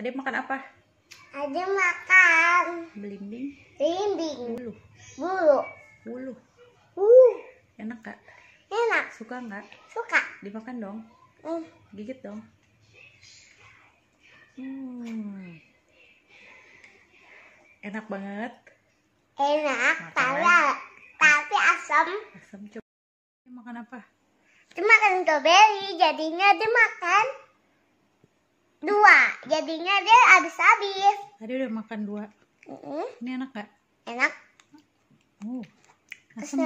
Adik makan apa? Adik makan belimbing. Belimbing. Bulu. Bulu. Bulu. Uh. Enak gak? Enak. Suka nggak? Suka. Dimakan dong. Mm. Gigit dong. Hmm. Enak banget. Enak, tapi tapi asam. Asam coba. Makan apa? Dia makan strawberry, jadinya dia makan dua jadinya dia habis-habis tadi udah makan dua mm -hmm. ini enak gak? enak oh, asam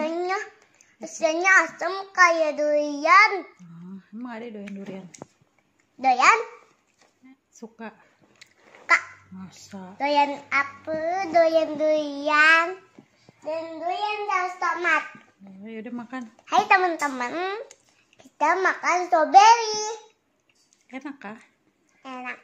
rasanya asam kayak durian oh, ah, emang ada doyan durian? doyan? suka Kak. masa? doyan apa? doyan durian dan durian dan tomat oh, ya udah makan hai teman-teman kita makan strawberry enak kak enak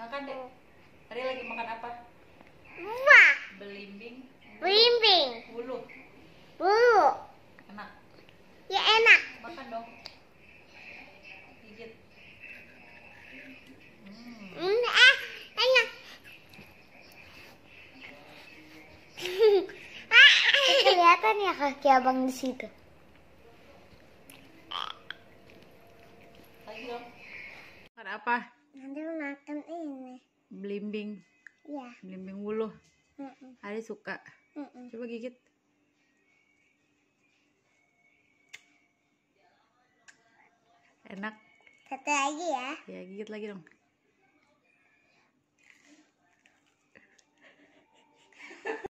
makan deh hari lagi makan apa buah belimbing belimbing bulu bulu enak ya enak makan dong gigit hmm. hmm. kan ya kaki abang di situ? Makan apa? Nanti makan ini. Belimbing. Iya. Belimbing wulu. Mm -mm. Ada suka. Mm -mm. Coba gigit. Enak. Satu lagi ya. Ya, gigit lagi dong.